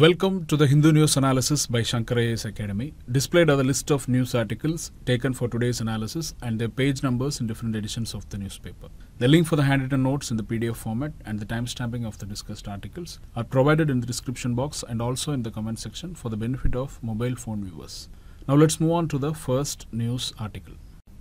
Welcome to the Hindu News Analysis by Shankaraya's Academy. Displayed are the list of news articles taken for today's analysis and their page numbers in different editions of the newspaper. The link for the handwritten notes in the PDF format and the timestamping of the discussed articles are provided in the description box and also in the comment section for the benefit of mobile phone viewers. Now let's move on to the first news article.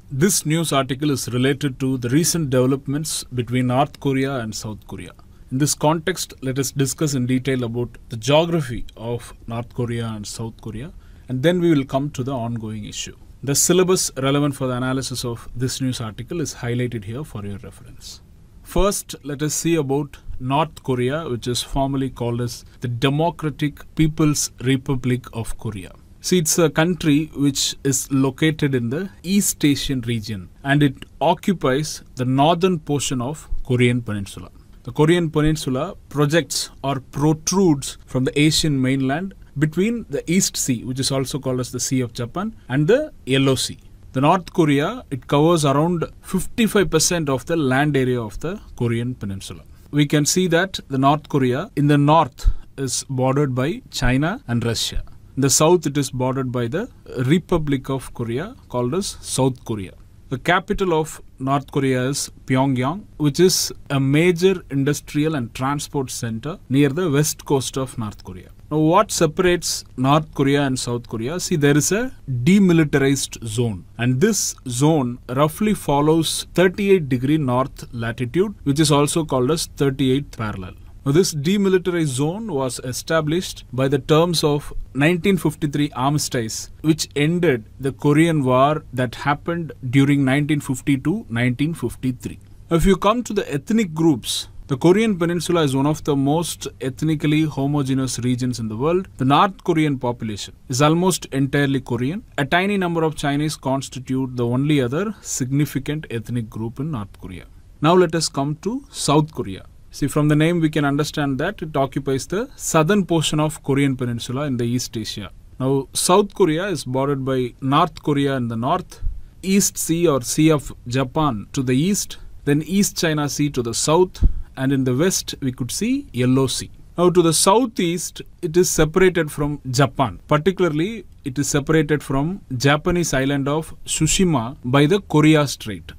This news article is related to the recent developments between North Korea and South Korea. In this context, let us discuss in detail about the geography of North Korea and South Korea, and then we will come to the ongoing issue. The syllabus relevant for the analysis of this news article is highlighted here for your reference. First, let us see about North Korea, which is formally called as the Democratic People's Republic of Korea. See, it's a country which is located in the East Asian region and it occupies the northern portion of Korean Peninsula. The Korean peninsula projects or protrudes from the Asian mainland between the East Sea, which is also called as the Sea of Japan, and the Yellow Sea. The North Korea, it covers around 55% of the land area of the Korean peninsula. We can see that the North Korea in the north is bordered by China and Russia. In the south, it is bordered by the Republic of Korea, called as South Korea. The capital of North Korea's Pyongyang, which is a major industrial and transport center near the west coast of North Korea. Now, what separates North Korea and South Korea? See, there is a demilitarized zone, and this zone roughly follows 38 degree north latitude, which is also called as 38th parallel. Now, this demilitarized zone was established by the terms of 1953 armistice, which ended the Korean War that happened during 1952-1953. If you come to the ethnic groups, the Korean Peninsula is one of the most ethnically homogeneous regions in the world. The North Korean population is almost entirely Korean. A tiny number of Chinese constitute the only other significant ethnic group in North Korea. Now let us come to South Korea. See, from the name, we can understand that it occupies the southern portion of Korean Peninsula in the East Asia. Now, South Korea is bordered by North Korea in the north, East Sea or Sea of Japan to the east, then East China Sea to the south, and in the west, we could see Yellow Sea. Now, to the southeast, it is separated from Japan. Particularly, it is separated from Japanese island of Tsushima by the Korea Strait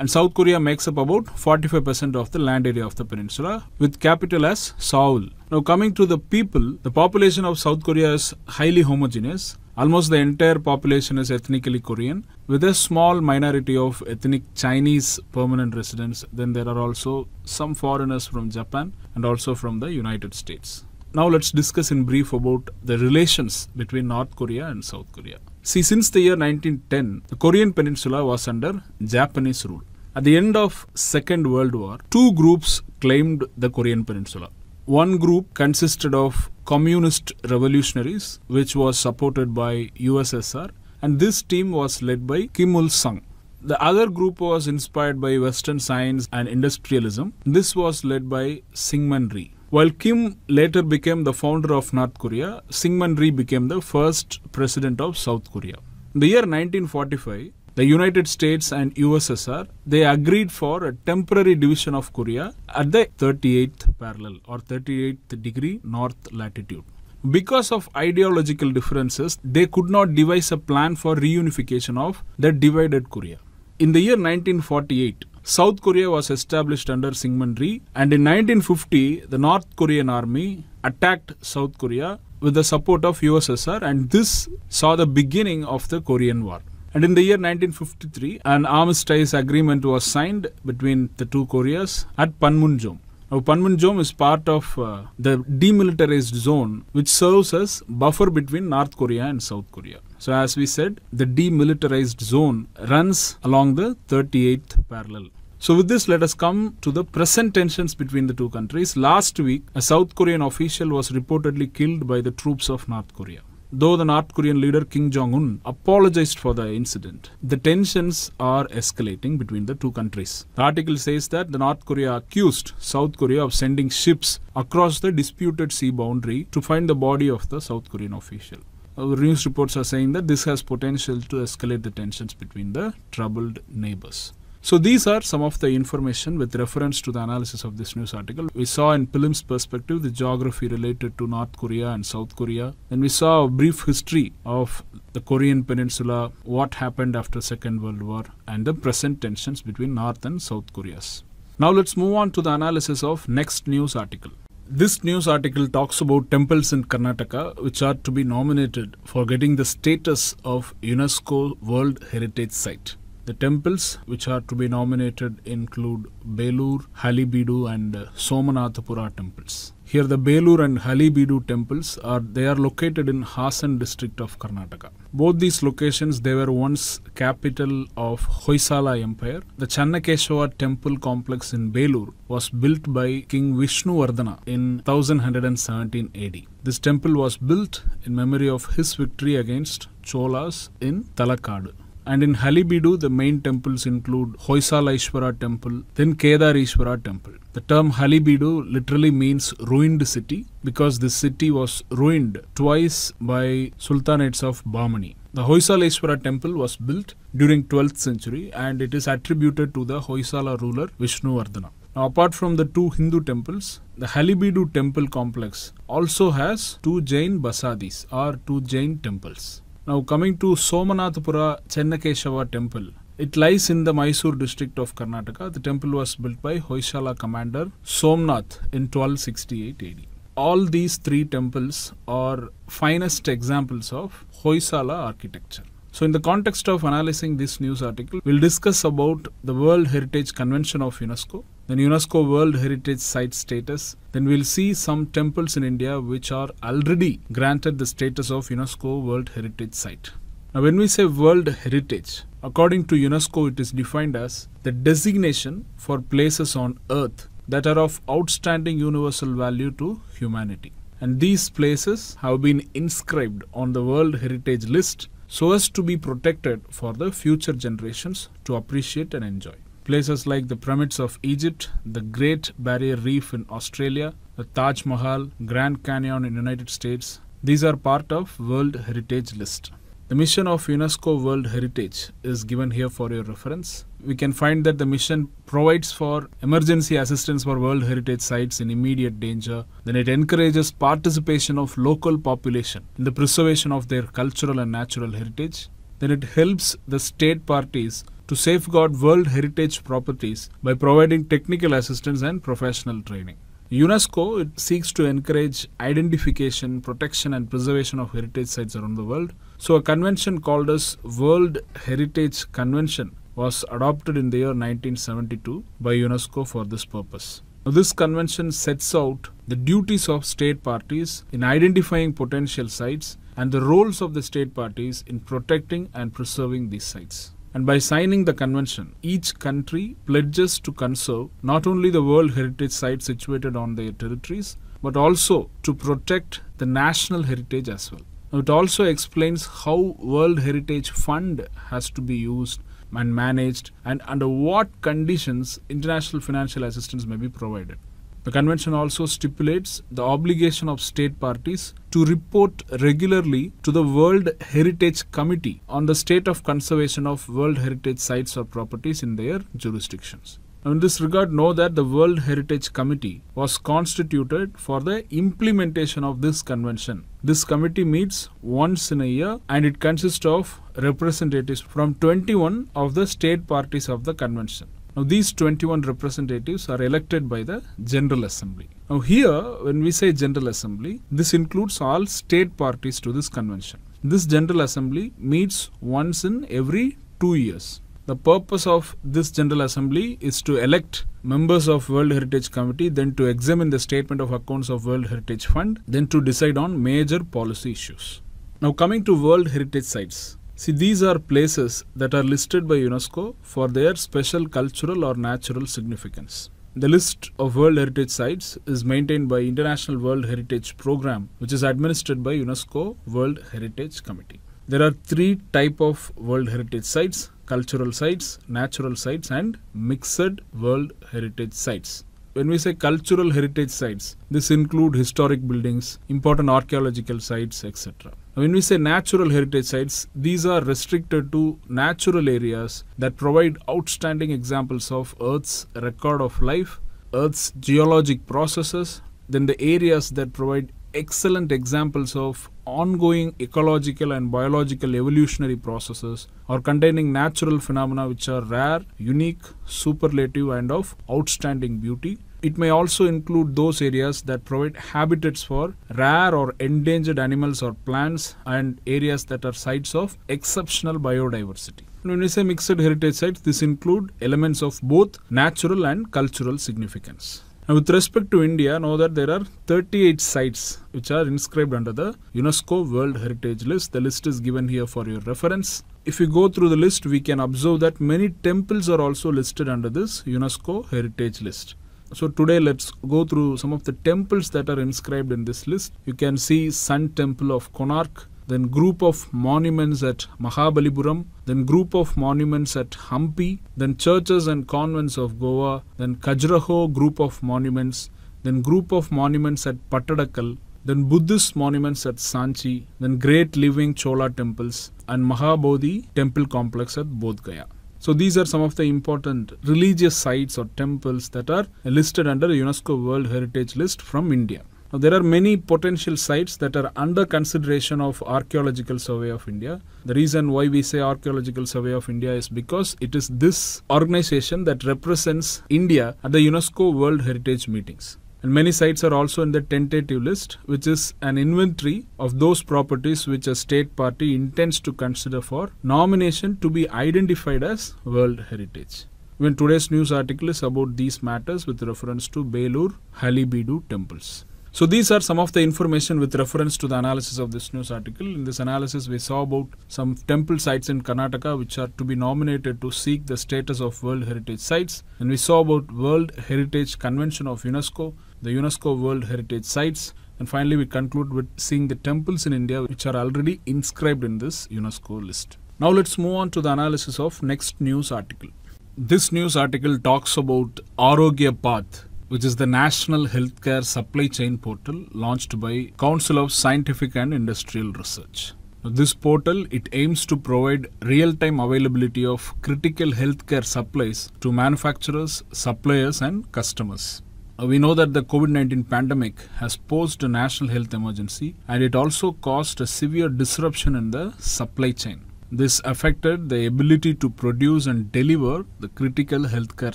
and South Korea makes up about 45% of the land area of the peninsula with capital as Seoul. Now coming to the people, the population of South Korea is highly homogeneous. Almost the entire population is ethnically Korean with a small minority of ethnic Chinese permanent residents. Then there are also some foreigners from Japan and also from the United States. Now let's discuss in brief about the relations between North Korea and South Korea. See, since the year 1910, the Korean peninsula was under Japanese rule. At the end of Second World War, two groups claimed the Korean peninsula. One group consisted of communist revolutionaries, which was supported by USSR, and this team was led by Kim Il Sung. The other group was inspired by Western science and industrialism. This was led by Syngman Rhee. While Kim later became the founder of North Korea, Syngman Rhee became the first president of South Korea. In the year 1945, the United States and USSR, they agreed for a temporary division of Korea at the 38th parallel or 38th degree north latitude. Because of ideological differences, they could not devise a plan for reunification of the divided Korea. In the year 1948, South Korea was established under Syngman and in 1950, the North Korean army attacked South Korea with the support of USSR, and this saw the beginning of the Korean War. And in the year 1953, an armistice agreement was signed between the two Koreas at Panmunjom. Now, Panmunjom is part of uh, the demilitarized zone, which serves as buffer between North Korea and South Korea. So, as we said, the demilitarized zone runs along the 38th parallel. So, with this, let us come to the present tensions between the two countries. Last week, a South Korean official was reportedly killed by the troops of North Korea though the North Korean leader Kim Jong un apologized for the incident. The tensions are escalating between the two countries. The article says that the North Korea accused South Korea of sending ships across the disputed sea boundary to find the body of the South Korean official. Our uh, news reports are saying that this has potential to escalate the tensions between the troubled neighbors. So these are some of the information with reference to the analysis of this news article. We saw in Pilim's perspective the geography related to North Korea and South Korea. Then we saw a brief history of the Korean Peninsula, what happened after Second World War and the present tensions between North and South Koreas. Now let's move on to the analysis of next news article. This news article talks about temples in Karnataka which are to be nominated for getting the status of UNESCO World Heritage Site. The temples which are to be nominated include Belur, Halibidu and uh, Somanathapura temples. Here the Belur and Halibidu temples are they are located in Hasan district of Karnataka. Both these locations they were once capital of Hoysala Empire. The Channakeshwar temple complex in Belur was built by King Vishnuvardhana in 1117 AD. This temple was built in memory of his victory against Cholas in Talakad. And in Halibidu, the main temples include Hoysalaishwara temple, then Kedarishwara temple. The term Halibidu literally means ruined city because this city was ruined twice by sultanates of Bahmani. The Hoysaleshwara temple was built during 12th century and it is attributed to the Hoysala ruler Vishnuvardhana. Now, apart from the two Hindu temples, the Halibidu temple complex also has two Jain basadis or two Jain temples. Now coming to Somanathapura Chennakeshava temple. It lies in the Mysore district of Karnataka. The temple was built by Hoysala commander Somnath in 1268 AD. All these three temples are finest examples of Hoysala architecture. So in the context of analyzing this news article, we'll discuss about the World Heritage Convention of UNESCO, then UNESCO World Heritage Site status, then we'll see some temples in India which are already granted the status of UNESCO World Heritage Site. Now, when we say World Heritage, according to UNESCO, it is defined as the designation for places on earth that are of outstanding universal value to humanity. And these places have been inscribed on the World Heritage List so as to be protected for the future generations to appreciate and enjoy. Places like the pyramids of Egypt, the Great Barrier Reef in Australia, the Taj Mahal, Grand Canyon in United States, these are part of World Heritage List. The mission of UNESCO World Heritage is given here for your reference. We can find that the mission provides for emergency assistance for World Heritage sites in immediate danger. Then it encourages participation of local population in the preservation of their cultural and natural heritage. Then it helps the state parties to safeguard World Heritage properties by providing technical assistance and professional training. UNESCO it seeks to encourage identification, protection and preservation of heritage sites around the world. So a convention called as World Heritage Convention was adopted in the year 1972 by UNESCO for this purpose. Now, this convention sets out the duties of state parties in identifying potential sites and the roles of the state parties in protecting and preserving these sites. And by signing the convention, each country pledges to conserve not only the World Heritage Sites situated on their territories, but also to protect the national heritage as well. It also explains how World Heritage Fund has to be used and managed and under what conditions international financial assistance may be provided. The convention also stipulates the obligation of state parties to report regularly to the World Heritage Committee on the state of conservation of World Heritage sites or properties in their jurisdictions. Now, in this regard, know that the World Heritage Committee was constituted for the implementation of this convention. This committee meets once in a year and it consists of representatives from 21 of the state parties of the convention. Now, these 21 representatives are elected by the General Assembly. Now, here, when we say General Assembly, this includes all state parties to this convention. This General Assembly meets once in every two years. The purpose of this General Assembly is to elect members of World Heritage Committee, then to examine the statement of accounts of World Heritage Fund, then to decide on major policy issues. Now coming to World Heritage Sites. See, these are places that are listed by UNESCO for their special cultural or natural significance. The list of World Heritage Sites is maintained by International World Heritage Program, which is administered by UNESCO World Heritage Committee. There are three type of World Heritage Sites, cultural sites, natural sites and mixed World Heritage Sites. When we say cultural heritage sites, this include historic buildings, important archaeological sites, etc. When we say natural heritage sites, these are restricted to natural areas that provide outstanding examples of Earth's record of life, Earth's geologic processes, then the areas that provide excellent examples of ongoing ecological and biological evolutionary processes or containing natural phenomena which are rare, unique, superlative, and of outstanding beauty. It may also include those areas that provide habitats for rare or endangered animals or plants and areas that are sites of exceptional biodiversity. When we say mixed heritage sites, this include elements of both natural and cultural significance. Now, with respect to India, know that there are 38 sites which are inscribed under the UNESCO World Heritage List. The list is given here for your reference. If we go through the list, we can observe that many temples are also listed under this UNESCO Heritage List. So today let's go through some of the temples that are inscribed in this list. You can see Sun Temple of Konark, then group of monuments at Mahabalipuram, then group of monuments at Hampi, then churches and convents of Goa, then Kajraho group of monuments, then group of monuments at Patadakal, then Buddhist monuments at Sanchi, then Great Living Chola temples and Mahabodhi temple complex at Bodh Gaya. So these are some of the important religious sites or temples that are listed under UNESCO World Heritage List from India. Now, there are many potential sites that are under consideration of Archaeological Survey of India. The reason why we say Archaeological Survey of India is because it is this organization that represents India at the UNESCO World Heritage Meetings. And many sites are also in the tentative list, which is an inventory of those properties which a state party intends to consider for nomination to be identified as World Heritage. Even today's news article is about these matters with reference to Belur Halibidu temples. So these are some of the information with reference to the analysis of this news article. In this analysis, we saw about some temple sites in Karnataka which are to be nominated to seek the status of World Heritage Sites. And we saw about World Heritage Convention of UNESCO, the UNESCO World Heritage Sites. And finally, we conclude with seeing the temples in India which are already inscribed in this UNESCO list. Now let's move on to the analysis of next news article. This news article talks about Arogya Path which is the National Healthcare Supply Chain Portal launched by Council of Scientific and Industrial Research. This portal it aims to provide real-time availability of critical healthcare supplies to manufacturers, suppliers and customers. Uh, we know that the COVID-19 pandemic has posed a national health emergency and it also caused a severe disruption in the supply chain. This affected the ability to produce and deliver the critical healthcare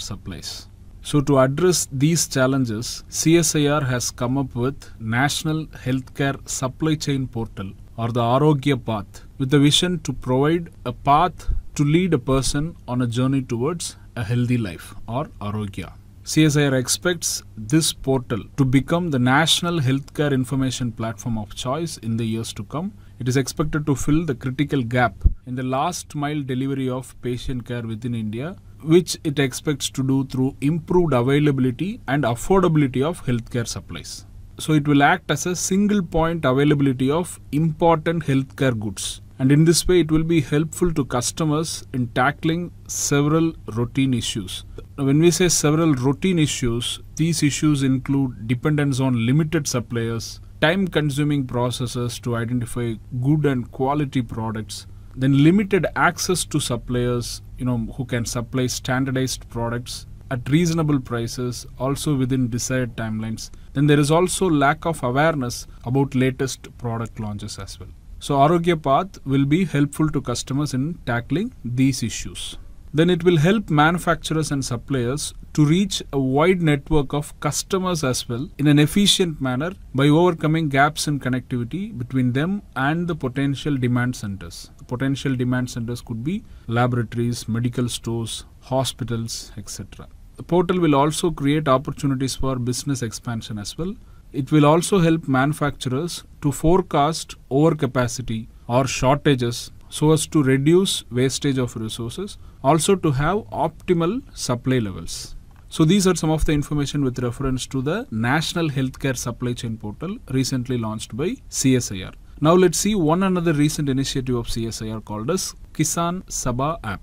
supplies. So to address these challenges, CSIR has come up with National Healthcare Supply Chain Portal or the Arogya Path with the vision to provide a path to lead a person on a journey towards a healthy life or Arogya. CSIR expects this portal to become the national healthcare information platform of choice in the years to come. It is expected to fill the critical gap in the last mile delivery of patient care within India which it expects to do through improved availability and affordability of healthcare supplies. So it will act as a single point availability of important healthcare goods. And in this way, it will be helpful to customers in tackling several routine issues. When we say several routine issues, these issues include dependence on limited suppliers, time consuming processes to identify good and quality products, then limited access to suppliers, you know, who can supply standardized products at reasonable prices, also within desired timelines. Then there is also lack of awareness about latest product launches as well. So Arogya Path will be helpful to customers in tackling these issues. Then it will help manufacturers and suppliers to reach a wide network of customers as well in an efficient manner by overcoming gaps in connectivity between them and the potential demand centers. The potential demand centers could be laboratories, medical stores, hospitals, etc. The portal will also create opportunities for business expansion as well. It will also help manufacturers to forecast overcapacity or shortages so as to reduce wastage of resources, also to have optimal supply levels. So these are some of the information with reference to the National Healthcare Supply Chain Portal recently launched by CSIR. Now let's see one another recent initiative of CSIR called as Kisan Sabha app.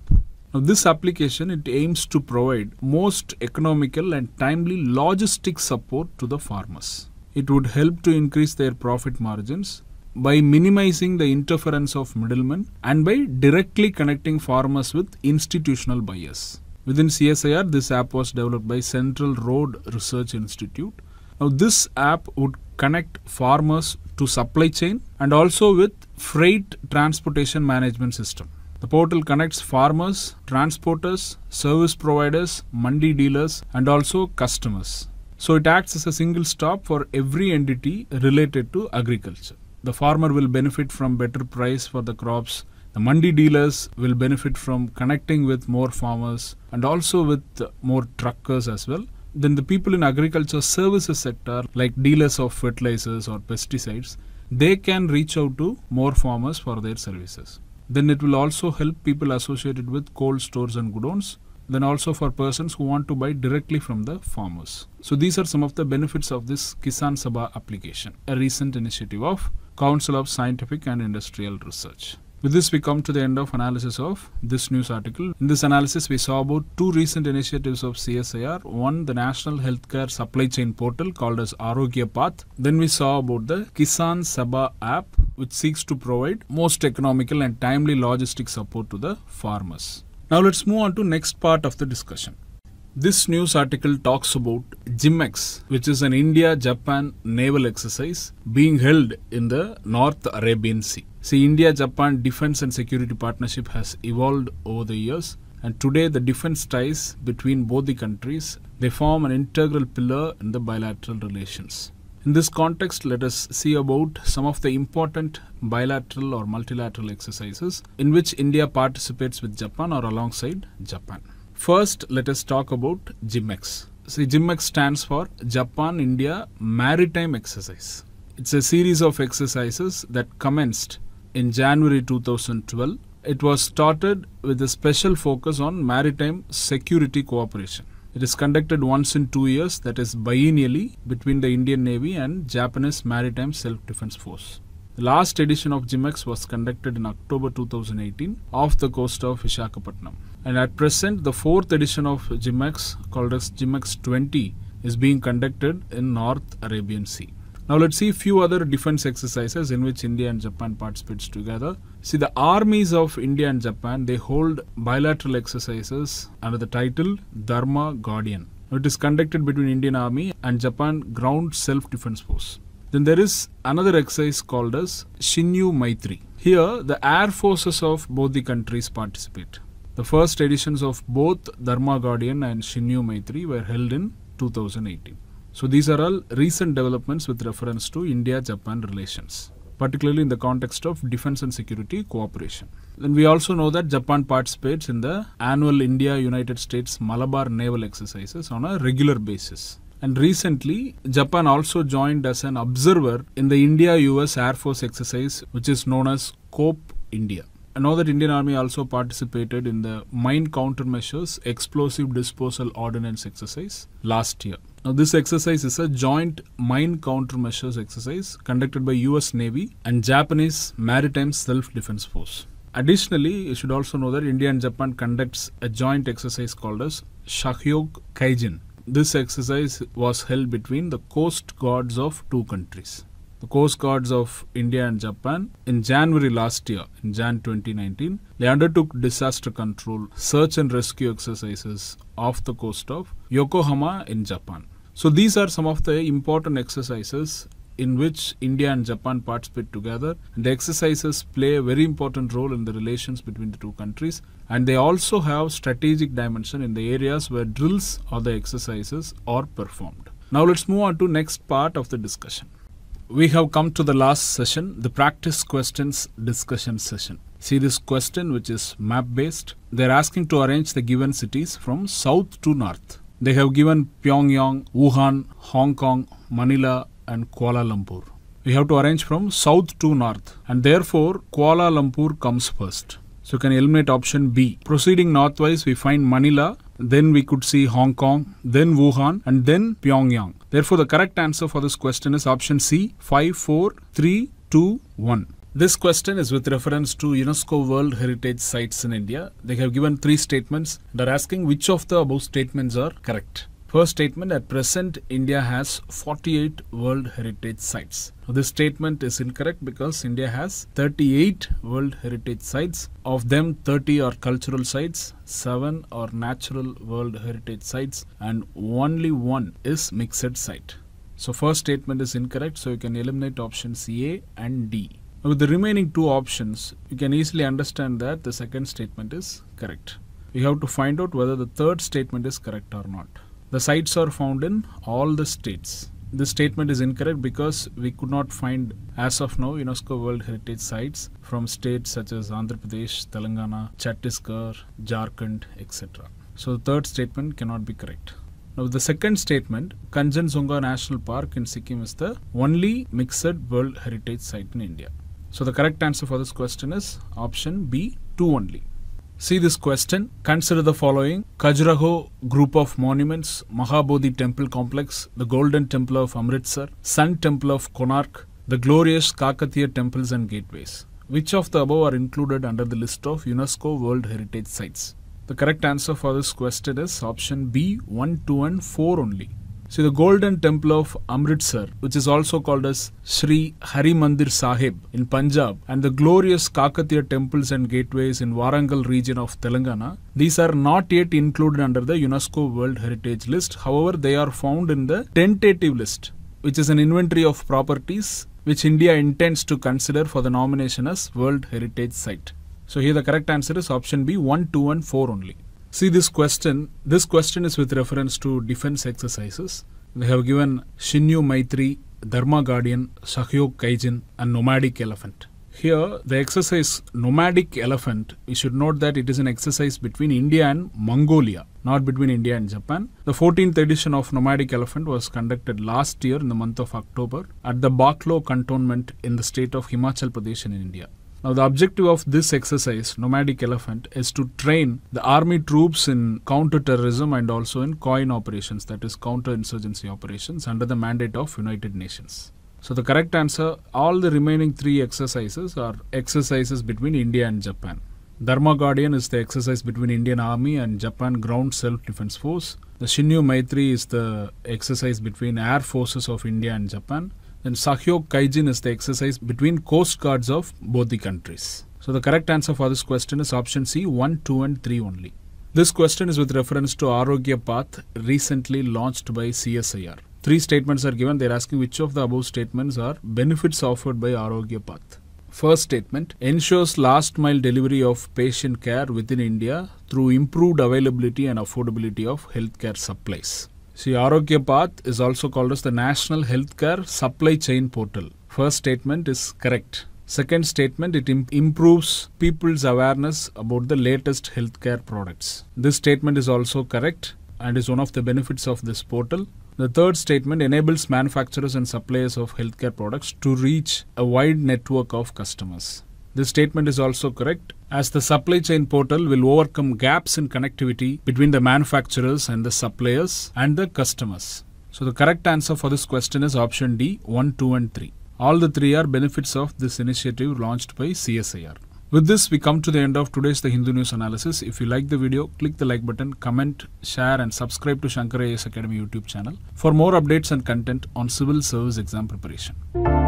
Now this application it aims to provide most economical and timely logistic support to the farmers. It would help to increase their profit margins by minimizing the interference of middlemen and by directly connecting farmers with institutional buyers. Within CSIR, this app was developed by Central Road Research Institute. Now, this app would connect farmers to supply chain and also with freight transportation management system. The portal connects farmers, transporters, service providers, mandi dealers and also customers. So it acts as a single stop for every entity related to agriculture. The farmer will benefit from better price for the crops the mandi dealers will benefit from connecting with more farmers and also with more truckers as well. Then the people in agriculture services sector like dealers of fertilizers or pesticides, they can reach out to more farmers for their services. Then it will also help people associated with cold stores and goodons then also for persons who want to buy directly from the farmers. So these are some of the benefits of this Kisan Sabha application, a recent initiative of Council of Scientific and Industrial Research. With this, we come to the end of analysis of this news article. In this analysis, we saw about two recent initiatives of CSIR. One, the National Healthcare Supply Chain Portal called as Arogya Path. Then we saw about the Kisan Sabha app, which seeks to provide most economical and timely logistic support to the farmers. Now let's move on to next part of the discussion. This news article talks about Jimex, which is an India Japan naval exercise being held in the North Arabian Sea. See, India Japan defense and security partnership has evolved over the years, and today the defense ties between both the countries they form an integral pillar in the bilateral relations. In this context, let us see about some of the important bilateral or multilateral exercises in which India participates with Japan or alongside Japan. First, let us talk about GymX. See, GymX stands for Japan India Maritime Exercise. It's a series of exercises that commenced in January 2012. It was started with a special focus on maritime security cooperation. It is conducted once in two years, that is biennially, between the Indian Navy and Japanese Maritime Self Defense Force. The last edition of GMX was conducted in October 2018 off the coast of Vishakhapatnam. And at present, the fourth edition of GMX, called as GMX 20, is being conducted in North Arabian Sea. Now let's see few other defense exercises in which India and Japan participates together. See the armies of India and Japan, they hold bilateral exercises under the title Dharma Guardian. It is conducted between Indian Army and Japan Ground Self-Defense Force. Then there is another exercise called as Shinyu Maitri. Here, the air forces of both the countries participate. The first editions of both Dharma Guardian and Shinyu Maitri were held in 2018. So these are all recent developments with reference to India-Japan relations, particularly in the context of defense and security cooperation. Then we also know that Japan participates in the annual India-United States Malabar Naval exercises on a regular basis. And recently, Japan also joined as an observer in the India US Air Force exercise, which is known as COPE India. I know that Indian Army also participated in the Mine Countermeasures Explosive Disposal Ordinance exercise last year. Now, this exercise is a joint mine countermeasures exercise conducted by US Navy and Japanese Maritime Self-Defense Force. Additionally, you should also know that India and Japan conducts a joint exercise called as Shakyog Kaijin, this exercise was held between the coast guards of two countries. The coast guards of India and Japan in January last year, in Jan 2019, they undertook disaster control, search and rescue exercises off the coast of Yokohama in Japan. So these are some of the important exercises in which India and Japan participate together. And the exercises play a very important role in the relations between the two countries. And they also have strategic dimension in the areas where drills or the exercises are performed. Now let's move on to next part of the discussion. We have come to the last session, the practice questions discussion session. See this question which is map based. They're asking to arrange the given cities from south to north. They have given Pyongyang, Wuhan, Hong Kong, Manila, and Kuala Lumpur. We have to arrange from south to north and therefore Kuala Lumpur comes first. So you can eliminate option B. Proceeding northwise, we find Manila, then we could see Hong Kong, then Wuhan, and then Pyongyang. Therefore, the correct answer for this question is option C 5, 4, 3, 2, 1. This question is with reference to UNESCO World Heritage Sites in India. They have given three statements and are asking which of the above statements are correct. First statement at present India has 48 World Heritage Sites. Now, this statement is incorrect because India has 38 World Heritage Sites. Of them 30 are cultural sites, 7 are natural World Heritage Sites and only one is mixed site. So first statement is incorrect so you can eliminate options A and D. Now, with the remaining two options, you can easily understand that the second statement is correct. We have to find out whether the third statement is correct or not. The sites are found in all the states. This statement is incorrect because we could not find, as of now, UNESCO World Heritage Sites from states such as Andhra Pradesh, Telangana, Chhattisgarh, Jharkhand, etc. So the third statement cannot be correct. Now the second statement, Kanchenjunga National Park in Sikkim is the only mixed World Heritage Site in India. So the correct answer for this question is option B, 2 only. See this question. Consider the following Kajraho group of monuments, Mahabodhi temple complex, the golden temple of Amritsar, sun temple of Konark, the glorious Kakatiya temples and gateways. Which of the above are included under the list of UNESCO World Heritage Sites? The correct answer for this question is option B 1, 2 and 4 only. So the golden temple of Amritsar, which is also called as Sri Harimandir Sahib in Punjab, and the glorious Kakatiya temples and gateways in Warangal region of Telangana, these are not yet included under the UNESCO World Heritage List. However, they are found in the tentative list, which is an inventory of properties which India intends to consider for the nomination as World Heritage Site. So here the correct answer is option B 1, 2 and 4 only. See this question, this question is with reference to defense exercises. They have given Shinyu Maitri, Dharma Guardian, Shahyog Kaijin and Nomadic Elephant. Here, the exercise nomadic elephant, we should note that it is an exercise between India and Mongolia, not between India and Japan. The 14th edition of nomadic elephant was conducted last year in the month of October at the Baklo cantonment in the state of Himachal Pradesh in India. Now, the objective of this exercise, Nomadic Elephant, is to train the army troops in counter-terrorism and also in COIN operations, that is counter-insurgency operations under the mandate of United Nations. So the correct answer, all the remaining three exercises are exercises between India and Japan. Dharma Guardian is the exercise between Indian Army and Japan Ground Self-Defense Force. The Shinyu Maitri is the exercise between air forces of India and Japan. Then Sahyog Kaijin is the exercise between coast guards of both the countries. So the correct answer for this question is option C 1, 2 and 3 only. This question is with reference to Arogya Path recently launched by CSIR. Three statements are given. They're asking which of the above statements are benefits offered by Arogya Path. First statement ensures last mile delivery of patient care within India through improved availability and affordability of healthcare supplies. See, Arogya Path is also called as the National Healthcare Supply Chain Portal. First statement is correct. Second statement, it improves people's awareness about the latest healthcare products. This statement is also correct and is one of the benefits of this portal. The third statement enables manufacturers and suppliers of healthcare products to reach a wide network of customers. This statement is also correct as the supply chain portal will overcome gaps in connectivity between the manufacturers and the suppliers and the customers. So the correct answer for this question is option D 1, 2 and 3. All the three are benefits of this initiative launched by CSIR. With this, we come to the end of today's The Hindu News Analysis. If you like the video, click the like button, comment, share and subscribe to Shankar AS Academy YouTube channel for more updates and content on civil service exam preparation.